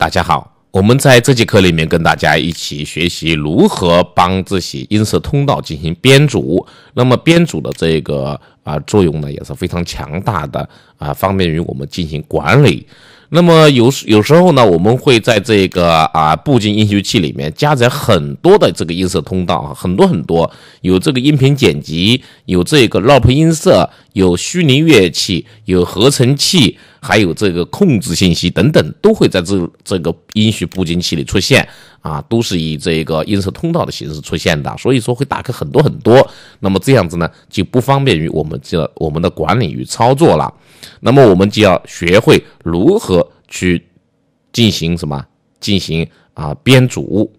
大家好，我们在这节课里面跟大家一起学习如何帮自己音色通道进行编组。那么编组的这个啊作用呢也是非常强大的啊，方便于我们进行管理。那么有有时候呢，我们会在这个啊步进音修器里面加载很多的这个音色通道啊，很多很多，有这个音频剪辑，有这个 loop 音色。有虚拟乐器，有合成器，还有这个控制信息等等，都会在这这个音序步进器里出现啊，都是以这个音色通道的形式出现的，所以说会打开很多很多。那么这样子呢，就不方便于我们这我们的管理与操作了。那么我们就要学会如何去进行什么进行啊编组。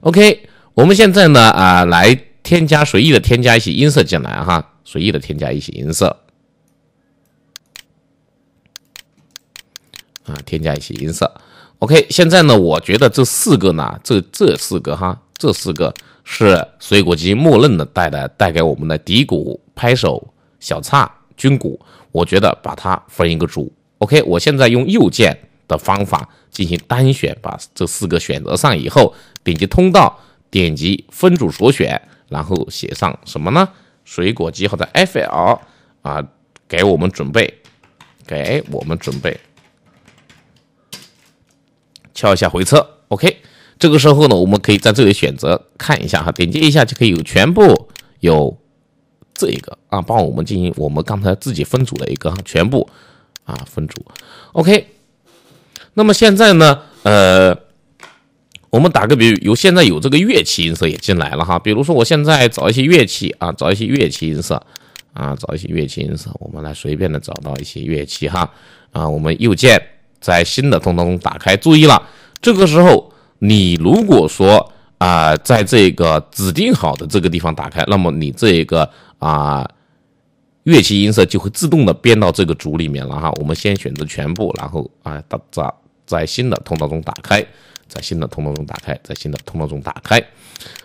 OK，我们现在呢啊来。添加随意的添加一些音色进来哈，随意的添加一些音色，啊，添加一些音色。OK，现在呢，我觉得这四个呢，这这四个哈，这四个是水果机默认的带的带给我们的底鼓、拍手、小叉、军鼓，我觉得把它分一个组。OK，我现在用右键的方法进行单选，把这四个选择上以后，点击通道，点击分组，所选。然后写上什么呢？水果机合的 FL 啊，给我们准备，给我们准备，敲一下回车，OK。这个时候呢，我们可以在这里选择看一下哈，点击一下就可以有全部有这一个啊，帮我们进行我们刚才自己分组的一个全部啊分组，OK。那么现在呢，呃。我们打个比，有现在有这个乐器音色也进来了哈。比如说，我现在找一些乐器啊，找一些乐器音色啊，找一些乐器音色。我们来随便的找到一些乐器哈啊。我们右键在新的通道中打开。注意了，这个时候你如果说啊，在这个指定好的这个地方打开，那么你这个啊乐器音色就会自动的编到这个组里面了哈。我们先选择全部，然后啊，打杂。在新的通道中打开，在新的通道中打开，在新的通道中打开。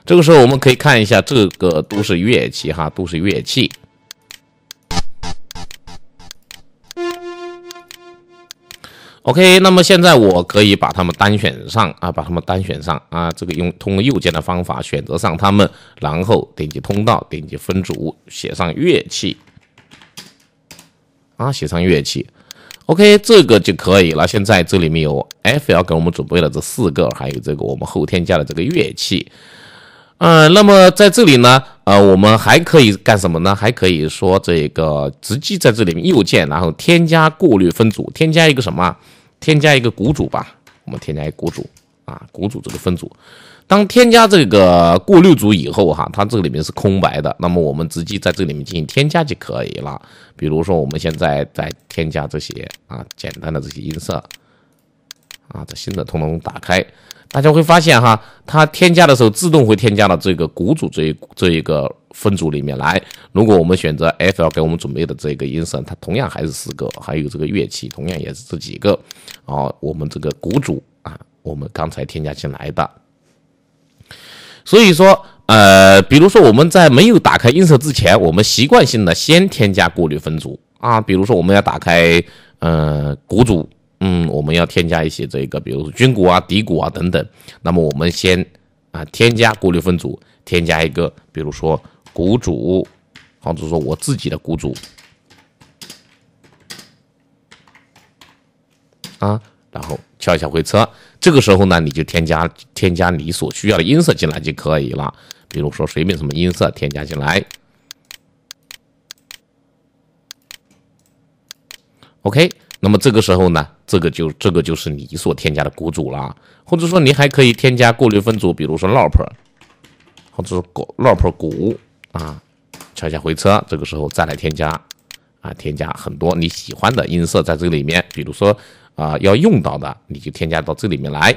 这个时候，我们可以看一下这个都是乐器哈，都是乐器。OK，那么现在我可以把它们单选上啊，把它们单选上啊。这个用通过右键的方法选择上它们，然后点击通道，点击分组，写上乐器啊，写上乐器。OK，这个就可以了。现在这里面有 FL 给我们准备了这四个，还有这个我们后添加的这个乐器。嗯，那么在这里呢，呃，我们还可以干什么呢？还可以说这个直接在这里面右键，然后添加过滤分组，添加一个什么？添加一个鼓组吧。我们添加一鼓组啊，鼓组这个分组。当添加这个过滤组以后，哈，它这里面是空白的，那么我们直接在这里面进行添加就可以了。比如说，我们现在在添加这些啊，简单的这些音色，啊，这新的通通打开，大家会发现哈，它添加的时候自动会添加到这个鼓组这一这一个分组里面来。如果我们选择 FL 给我们准备的这个音色，它同样还是四个，还有这个乐器同样也是这几个，啊，我们这个鼓组啊，我们刚才添加进来的。所以说，呃，比如说我们在没有打开映射之前，我们习惯性的先添加过滤分组啊。比如说我们要打开，呃鼓组，嗯，我们要添加一些这个，比如说军鼓啊、底鼓啊等等。那么我们先啊，添加过滤分组，添加一个，比如说鼓组，或者说我自己的鼓组啊，然后敲一下回车。这个时候呢，你就添加添加你所需要的音色进来就可以了。比如说随便什么音色添加进来。OK，那么这个时候呢，这个就这个就是你所添加的鼓组了，或者说你还可以添加过滤分组，比如说 loop，或者说 loop 鼓啊，敲一下回车，这个时候再来添加。啊，添加很多你喜欢的音色在这里面，比如说啊要用到的，你就添加到这里面来。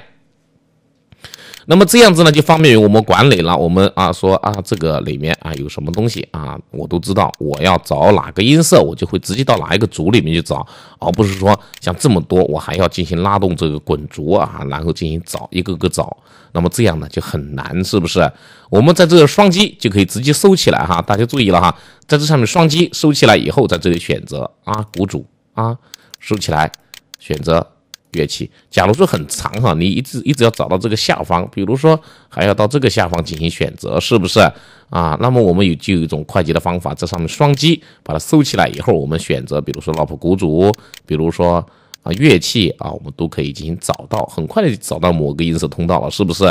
那么这样子呢，就方便于我们管理了。我们啊说啊，这个里面啊有什么东西啊，我都知道。我要找哪个音色，我就会直接到哪一个组里面去找，而不是说像这么多，我还要进行拉动这个滚轴啊，然后进行找一个个找。那么这样呢就很难，是不是？我们在这双击就可以直接收起来哈。大家注意了哈，在这上面双击收起来以后，在这里选择啊鼓组啊收起来，选择乐器。假如说很长哈，你一直一直要找到这个下方，比如说还要到这个下方进行选择，是不是啊？那么我们有就有一种快捷的方法，在上面双击把它收起来以后，我们选择，比如说老婆鼓组，比如说。啊，乐器啊，我们都可以进行找到，很快的找到某个音色通道了，是不是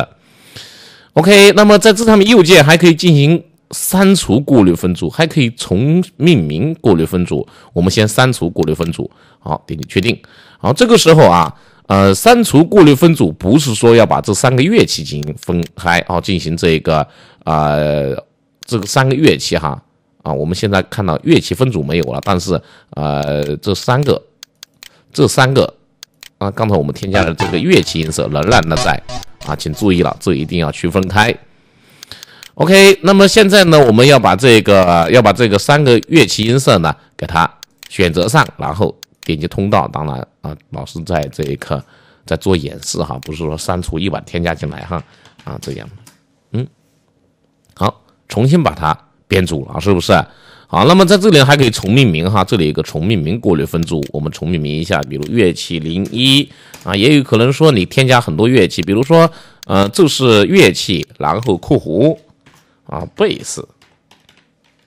？OK，那么在这上面右键还可以进行删除过滤分组，还可以重命名过滤分组。我们先删除过滤分组，好，点击确定。好，这个时候啊，呃，删除过滤分组不是说要把这三个乐器进行分开啊，进行这个啊，这个三个乐器哈啊，我们现在看到乐器分组没有了，但是呃，这三个。这三个啊，刚才我们添加的这个乐器音色仍然的在啊，请注意了，这一定要区分开。OK，那么现在呢，我们要把这个要把这个三个乐器音色呢给它选择上，然后点击通道。当然啊，老师在这一刻在做演示哈，不是说删除一晚添加进来哈啊这样，嗯，好，重新把它编组了，是不是？好，那么在这里还可以重命名哈，这里有个重命名过滤分组，我们重命名一下，比如乐器零一啊，也有可能说你添加很多乐器，比如说，呃，这是乐器，然后括弧啊，贝斯，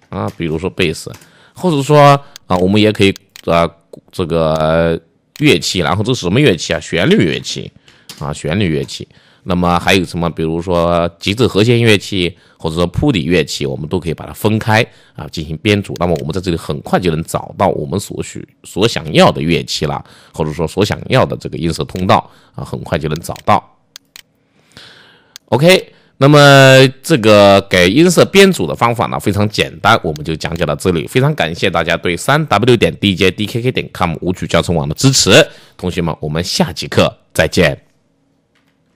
啊，比如说贝斯，或者说啊，我们也可以啊，这个乐器，然后这是什么乐器啊？旋律乐器，啊，旋律乐器。那么还有什么，比如说极致和弦乐器，或者说铺底乐器，我们都可以把它分开啊进行编组。那么我们在这里很快就能找到我们所需、所想要的乐器了，或者说所想要的这个音色通道啊，很快就能找到。OK，那么这个给音色编组的方法呢，非常简单，我们就讲解到这里。非常感谢大家对三 W 点 DJDKK 点 com 舞曲教程网的支持。同学们，我们下节课再见。